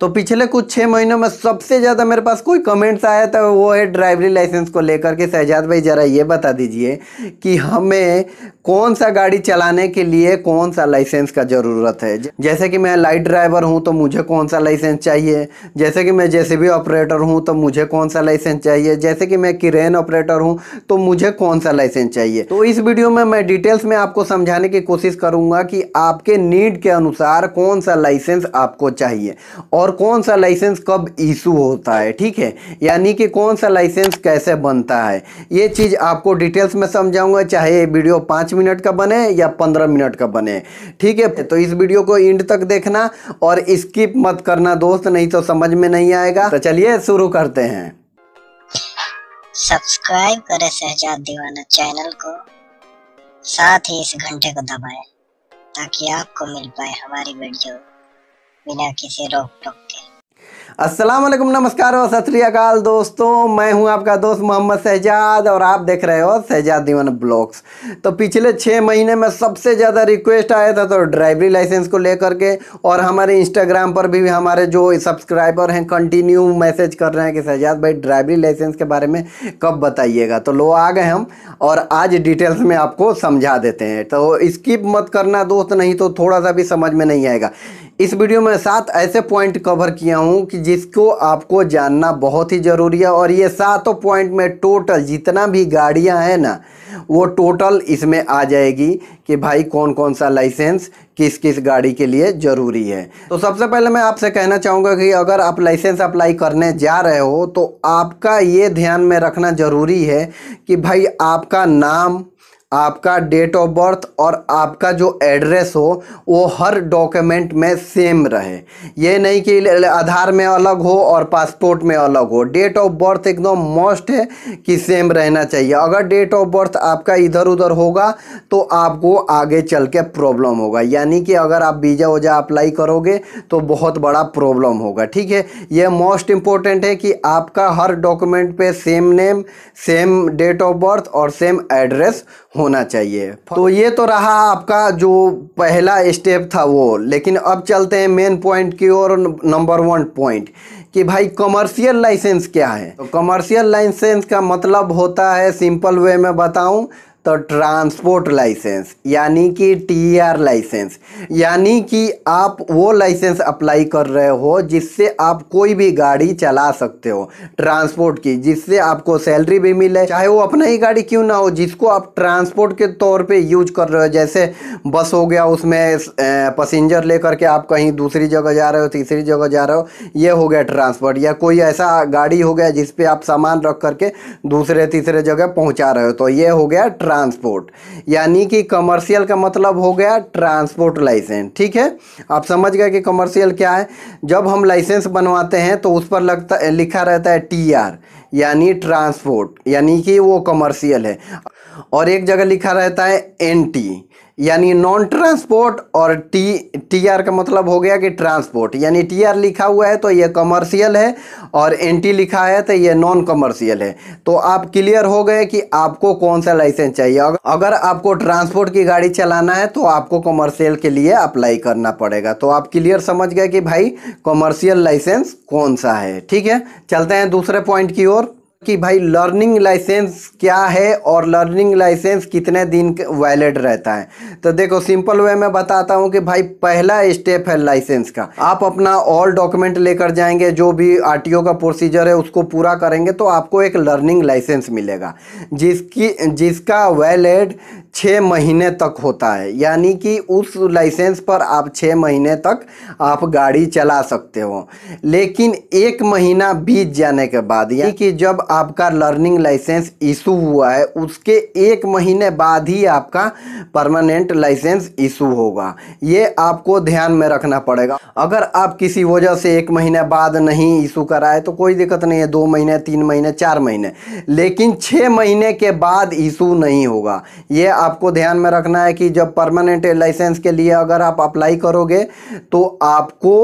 तो पिछले कुछ छः महीनों में सबसे ज़्यादा मेरे पास कोई कमेंट्स आया था वो है ड्राइवरी लाइसेंस को लेकर के शहजाद भाई ज़रा ये बता दीजिए कि हमें कौन सा गाड़ी चलाने के लिए कौन सा लाइसेंस का ज़रूरत है जैसे कि मैं लाइट ड्राइवर हूँ तो मुझे कौन सा लाइसेंस चाहिए जैसे कि मैं जैसे भी ऑपरेटर हूँ तो मुझे कौन सा लाइसेंस चाहिए जैसे कि मैं किरेन ऑपरेटर हूँ तो मुझे कौन सा लाइसेंस चाहिए तो इस वीडियो में मैं डिटेल्स में आपको समझाने की कोशिश करूँगा कि आपके नीड के अनुसार कौन सा लाइसेंस आपको चाहिए और और कौन सा लाइसेंस कब इशू होता है ठीक है यानी कि कौन सा लाइसेंस कैसे बनता है ये चीज़ आपको डिटेल्स में समझाऊंगा चाहे ये वीडियो पाँच मिनट का बने या पंद्रह मिनट का बने ठीक है तो इस वीडियो को इंड तक देखना और स्किप मत करना दोस्त नहीं तो समझ में नहीं आएगा तो चलिए शुरू करते हैं सब्सक्राइब करें सहजाद दीवाना चैनल को साथ ही इस घंटे को दबाएं ताकि आपको मिल पाए हमारी वीडियो बिना किसी रोक टोक के अस्सलाम नमस्कार और सत अकाल दोस्तों मैं हूं आपका दोस्त मोहम्मद शहजाद और आप देख रहे हो सहजाद दीवन ब्लॉग्स तो पिछले छः महीने में सबसे ज़्यादा रिक्वेस्ट आया था तो ड्राइवरी लाइसेंस को लेकर के और हमारे इंस्टाग्राम पर भी हमारे जो सब्सक्राइबर हैं कंटिन्यू मैसेज कर रहे हैं कि सहजाद भाई ड्राइवरी लाइसेंस के बारे में कब बताइएगा तो लो आ गए हम और आज डिटेल्स में आपको समझा देते हैं तो स्किप मत करना दोस्त नहीं तो थोड़ा सा भी समझ में नहीं आएगा इस वीडियो में सात ऐसे पॉइंट कवर किया हूँ कि जिसको आपको जानना बहुत ही ज़रूरी है और ये सातों पॉइंट में टोटल जितना भी गाड़ियाँ हैं ना वो टोटल इसमें आ जाएगी कि भाई कौन कौन सा लाइसेंस किस किस गाड़ी के लिए ज़रूरी है तो सबसे पहले मैं आपसे कहना चाहूँगा कि अगर आप लाइसेंस अप्लाई करने जा रहे हो तो आपका ये ध्यान में रखना ज़रूरी है कि भाई आपका नाम आपका डेट ऑफ बर्थ और आपका जो एड्रेस हो वो हर डॉक्यूमेंट में सेम रहे ये नहीं कि आधार में अलग हो और पासपोर्ट में अलग हो डेट ऑफ बर्थ एकदम मोस्ट है कि सेम रहना चाहिए अगर डेट ऑफ बर्थ आपका इधर उधर होगा तो आपको आगे चल के प्रॉब्लम होगा यानी कि अगर आप वीज़ा वजा अप्लाई करोगे तो बहुत बड़ा प्रॉब्लम होगा ठीक है ये मोस्ट इम्पोर्टेंट है कि आपका हर डॉक्यूमेंट पे same name same date of birth और सेम एड्रेस होना चाहिए तो ये तो रहा आपका जो पहला स्टेप था वो लेकिन अब चलते हैं मेन पॉइंट की ओर नंबर वन पॉइंट कि भाई कमर्शियल लाइसेंस क्या है तो कमर्शियल लाइसेंस का मतलब होता है सिंपल वे में बताऊं तो ट्रांसपोर्ट लाइसेंस यानी कि टीआर लाइसेंस यानी कि आप वो लाइसेंस अप्लाई कर रहे हो जिससे आप कोई भी गाड़ी चला सकते हो ट्रांसपोर्ट की जिससे आपको सैलरी भी मिले चाहे वो अपना ही गाड़ी क्यों ना हो जिसको आप ट्रांसपोर्ट के तौर पे यूज कर रहे हो जैसे बस हो गया उसमें पसेंजर लेकर के आप कहीं दूसरी जगह जा रहे हो तीसरी जगह जा रहे हो ये हो गया ट्रांसपोर्ट या कोई ऐसा गाड़ी हो गया जिसपे आप सामान रख करके दूसरे तीसरे जगह पहुँचा रहे हो तो ये हो गया ट्रांस ट्रांसपोर्ट यानी कि कमर्शियल का मतलब हो गया ट्रांसपोर्ट लाइसेंस ठीक है आप समझ गए कि कमर्शियल क्या है जब हम लाइसेंस बनवाते हैं तो उस पर लगता लिखा रहता है टी आर यानी ट्रांसपोर्ट यानी कि वो कमर्शियल है और एक जगह लिखा रहता है एन टी यानी नॉन ट्रांसपोर्ट और टी टी आर का मतलब हो गया कि ट्रांसपोर्ट यानी टी आर लिखा हुआ है तो ये कमर्शियल है और एन टी लिखा है तो ये नॉन कमर्शियल है तो आप क्लियर हो गए कि आपको कौन सा लाइसेंस चाहिए अगर आपको ट्रांसपोर्ट की गाड़ी चलाना है तो आपको कमर्शियल के लिए अप्लाई करना पड़ेगा तो आप क्लियर समझ गए कि भाई कमर्शियल लाइसेंस कौन सा है ठीक है चलते हैं दूसरे पॉइंट की ओर कि भाई लर्निंग लाइसेंस क्या है और लर्निंग लाइसेंस कितने दिन वैलिड रहता है तो देखो सिंपल वे में बताता हूँ कि भाई पहला स्टेप है लाइसेंस का आप अपना ऑल डॉक्यूमेंट लेकर जाएंगे जो भी आरटीओ का प्रोसीजर है उसको पूरा करेंगे तो आपको एक लर्निंग लाइसेंस मिलेगा जिसकी जिसका वैलिड छः महीने तक होता है यानी कि उस लाइसेंस पर आप छः महीने तक आप गाड़ी चला सकते हो लेकिन एक महीना बीत जाने के बाद यानी कि जब आपका लर्निंग लाइसेंस इशू हुआ है उसके एक महीने बाद ही आपका परमानेंट लाइसेंस इशू होगा ये आपको ध्यान में रखना पड़ेगा अगर आप किसी वजह से एक महीने बाद नहीं इशू कराए तो कोई दिक्कत नहीं है दो महीने तीन महीने चार महीने लेकिन छः महीने के बाद इशू नहीं होगा ये आपको ध्यान में रखना है कि जब परमानेंट लाइसेंस के लिए अगर आप अप्लाई करोगे तो आपको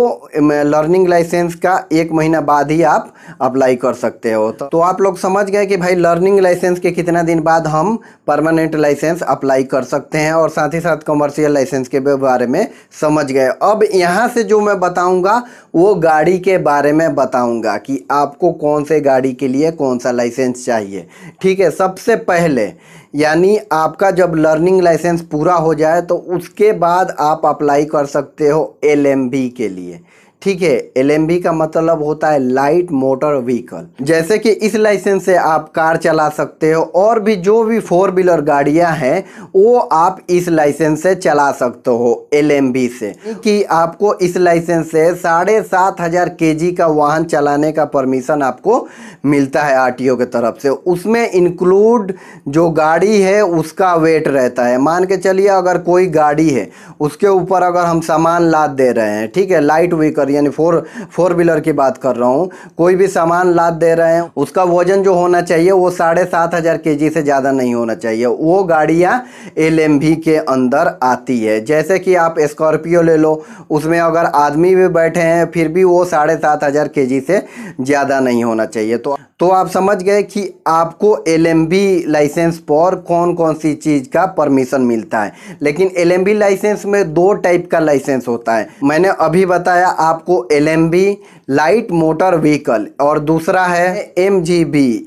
लर्निंग लाइसेंस का एक महीना बाद ही आप अप्लाई कर सकते हो तो, तो आप आप लोग समझ गए कि भाई लर्निंग लाइसेंस के कितना दिन बाद हम परमानेंट लाइसेंस अप्लाई कर सकते हैं और साथ ही साथ कमर्शियल लाइसेंस के बारे में समझ गए अब यहाँ से जो मैं बताऊँगा वो गाड़ी के बारे में बताऊँगा कि आपको कौन से गाड़ी के लिए कौन सा लाइसेंस चाहिए ठीक है सबसे पहले यानी आपका जब लर्निंग लाइसेंस पूरा हो जाए तो उसके बाद आप अप्लाई कर सकते हो एलएमबी के लिए ठीक है एल का मतलब होता है लाइट मोटर व्हीकल जैसे कि इस लाइसेंस से आप कार चला सकते हो और भी जो भी फोर व्हीलर गाड़ियां हैं वो आप इस लाइसेंस से चला सकते हो एल से कि आपको इस लाइसेंस से साढ़े सात हजार के का वाहन चलाने का परमिशन आपको मिलता है आरटीओ के तरफ से उसमें इंक्लूड जो गाड़ी है उसका वेट रहता है मान के चलिए अगर कोई गाड़ी है उसके ऊपर अगर हम सामान लाद दे रहे हैं ठीक है लाइट व्हीकल यानी फोर फोर व्हीलर की बात कर रहा हूँ कोई भी सामान लाद दे रहे हैं उसका वजन जो होना चाहिए वो साढ़े सात हज़ार के से ज़्यादा नहीं होना चाहिए वो गाड़ियाँ एल के अंदर आती है जैसे कि आप स्कॉर्पियो ले लो उसमें अगर आदमी भी बैठे हैं फिर भी वो साढ़े सात हज़ार के से ज़्यादा नहीं होना चाहिए तो तो आप समझ गए कि आपको एल लाइसेंस पर कौन कौन सी चीज़ का परमिशन मिलता है लेकिन एल लाइसेंस में दो टाइप का लाइसेंस होता है मैंने अभी बताया आपको एल लाइट मोटर व्हीकल और दूसरा है एम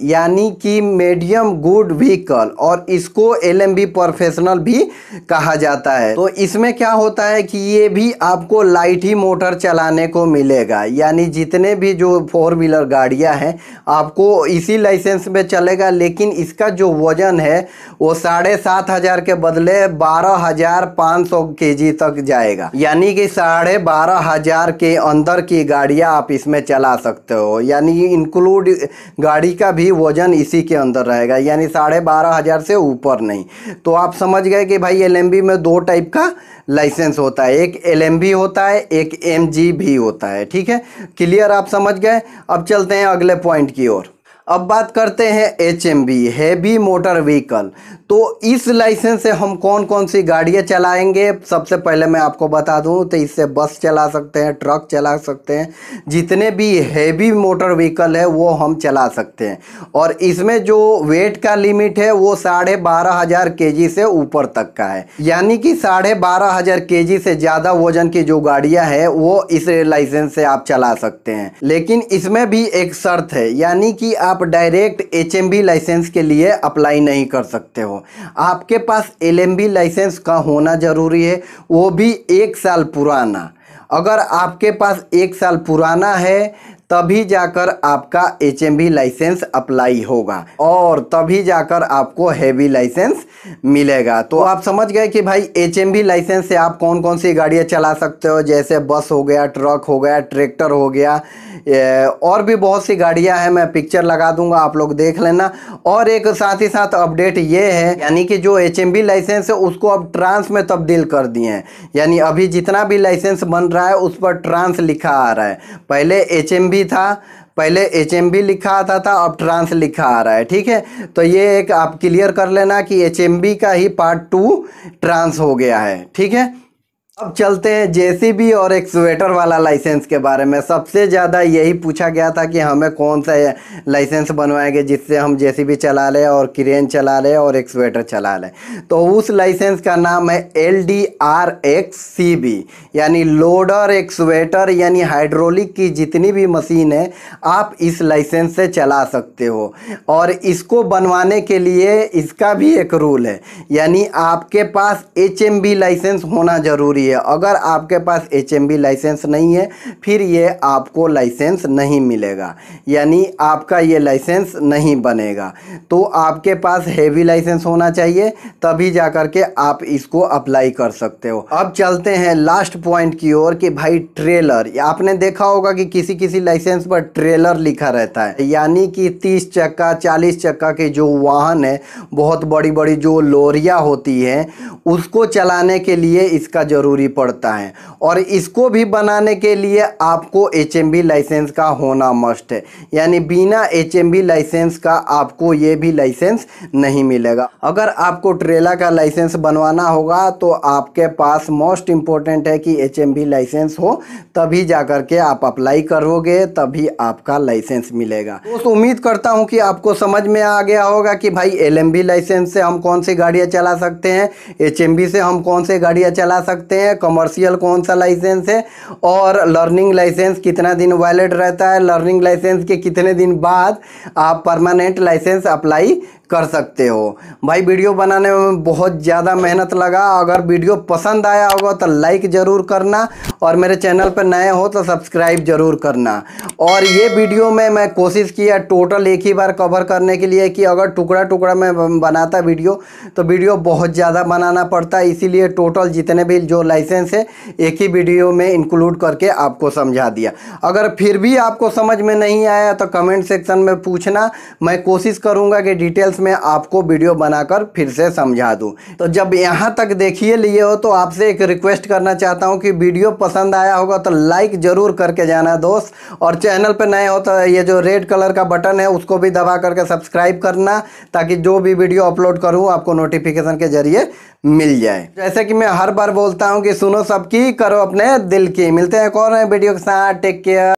यानी कि मीडियम गुड व्हीकल और इसको एल प्रोफेशनल भी कहा जाता है तो इसमें क्या होता है कि ये भी आपको लाइट ही मोटर चलाने को मिलेगा यानी जितने भी जो फोर व्हीलर गाड़ियाँ हैं आपको वो इसी लाइसेंस में चलेगा लेकिन इसका जो वज़न है वो साढ़े सात हज़ार के बदले बारह हज़ार पाँच सौ के जी तक जाएगा यानी कि साढ़े बारह हज़ार के अंदर की गाड़ियाँ आप इसमें चला सकते हो यानी इंक्लूड गाड़ी का भी वज़न इसी के अंदर रहेगा यानी साढ़े बारह हज़ार से ऊपर नहीं तो आप समझ गए कि भाई एल में दो टाइप का लाइसेंस होता है एक एल होता है एक एम भी होता है ठीक है क्लियर आप समझ गए अब चलते हैं अगले पॉइंट की ओर अब बात करते हैं H M B heavy motor vehicle तो इस लाइसेंस से हम कौन कौन सी गाड़ियाँ चलाएंगे सबसे पहले मैं आपको बता दूं तो इससे बस चला सकते हैं ट्रक चला सकते हैं जितने भी हैवी मोटर व्हीकल है वो हम चला सकते हैं और इसमें जो वेट का लिमिट है वो साढ़े बारह हज़ार के जी से ऊपर तक का है यानी कि साढ़े बारह हज़ार के जी से ज़्यादा वजन की जो गाड़ियाँ है वो इस लाइसेंस से आप चला सकते हैं लेकिन इसमें भी एक शर्त है यानी कि आप आप डायरेक्ट एचएमबी लाइसेंस के लिए अप्लाई नहीं कर सकते हो आपके पास एलएमबी लाइसेंस का होना ज़रूरी है वो भी एक साल पुराना अगर आपके पास एक साल पुराना है तभी जाकर आपका एच लाइसेंस अप्लाई होगा और तभी जाकर आपको हैवी लाइसेंस मिलेगा तो आप समझ गए कि भाई एच लाइसेंस से आप कौन कौन सी गाड़ियाँ चला सकते हो जैसे बस हो गया ट्रक हो गया ट्रैक्टर हो गया और भी बहुत सी गाड़ियाँ हैं मैं पिक्चर लगा दूंगा आप लोग देख लेना और एक साथ ही साथ अपडेट ये है यानी कि जो एच लाइसेंस है उसको अब ट्रांस में तब्दील कर दिए हैं यानी अभी जितना भी लाइसेंस बन रहा है उस पर ट्रांस लिखा आ रहा है पहले एच था पहले एच एम बी लिखा आता था अब ट्रांस लिखा आ रहा है ठीक है तो ये एक आप क्लियर कर लेना कि एच एम बी का ही पार्ट टू ट्रांस हो गया है ठीक है अब चलते हैं जेसीबी और एक स्वेटर वाला लाइसेंस के बारे में सबसे ज़्यादा यही पूछा गया था कि हमें कौन सा लाइसेंस बनवाएंगे जिससे हम जेसीबी चला लें और क्रेन चला लें और एक स्वेटर चला लें तो उस लाइसेंस का नाम है L D R X C B यानी लोडर एक स्वेटर यानी हाइड्रोलिक की जितनी भी मशीन है आप इस लाइसेंस से चला सकते हो और इसको बनवाने के लिए इसका भी एक रूल है यानी आपके पास एच एम बी लाइसेंस होना ज़रूरी है अगर आपके पास एच लाइसेंस नहीं है फिर ये आपको लाइसेंस नहीं मिलेगा यानी आपका ये लाइसेंस नहीं बनेगा तो आपके पास हैवी लाइसेंस होना चाहिए तभी जा कर के आप इसको अप्लाई कर सकते हो अब चलते हैं लास्ट पॉइंट की ओर कि भाई ट्रेलर आपने देखा होगा कि किसी किसी लाइसेंस पर ट्रेलर लिखा रहता है यानी कि तीस चक्का चालीस चक्का के जो वाहन है बहुत बड़ी बड़ी जो लोरिया होती है उसको चलाने के लिए इसका जरूरी ज़रूरी पड़ता है और इसको भी बनाने के लिए आपको एच लाइसेंस का होना मस्ट है यानी बिना एच लाइसेंस का आपको ये भी लाइसेंस नहीं मिलेगा अगर आपको ट्रेला का लाइसेंस बनवाना होगा तो आपके पास मोस्ट इम्पोर्टेंट है कि एच लाइसेंस हो तभी जा करके के आप अप्लाई करोगे तभी आपका लाइसेंस मिलेगा दोस्तों उम्मीद करता हूँ कि आपको समझ में आ गया होगा कि भाई एल लाइसेंस से हम कौन सी गाड़ियाँ चला सकते हैं एच से हम कौन से गाड़ियाँ चला सकते हैं है कमर्शियल कौन सा लाइसेंस है और लर्निंग लाइसेंस कितना दिन वैलिड रहता है लर्निंग लाइसेंस के कितने दिन बाद आप परमानेंट लाइसेंस अप्लाई कर सकते हो भाई वीडियो बनाने में बहुत ज़्यादा मेहनत लगा अगर वीडियो पसंद आया होगा तो लाइक ज़रूर करना और मेरे चैनल पर नए हो तो सब्सक्राइब ज़रूर करना और ये वीडियो में मैं कोशिश किया टोटल एक ही बार कवर करने के लिए कि अगर टुकड़ा टुकड़ा मैं बनाता वीडियो तो वीडियो बहुत ज़्यादा बनाना पड़ता है इसीलिए टोटल जितने भी जो लाइसेंस है एक ही वीडियो में इंक्लूड करके आपको समझा दिया अगर फिर भी आपको समझ में नहीं आया तो कमेंट सेक्शन में पूछना मैं कोशिश करूँगा कि डिटेल्स डिटेल्स में आपको वीडियो बनाकर फिर से समझा दूँ तो जब यहाँ तक देखिए लिए हो तो आपसे एक रिक्वेस्ट करना चाहता हूँ कि वीडियो पसंद आया होगा तो लाइक ज़रूर करके जाना दोस्त और चैनल पर नए हो तो ये जो रेड कलर का बटन है उसको भी दबा करके सब्सक्राइब करना ताकि जो भी वीडियो अपलोड करूँ आपको नोटिफिकेशन के ज़रिए मिल जाए जैसे कि मैं हर बार बोलता हूँ कि सुनो सबकी करो अपने दिल की मिलते हैं कौन है वीडियो के साथ टेक केयर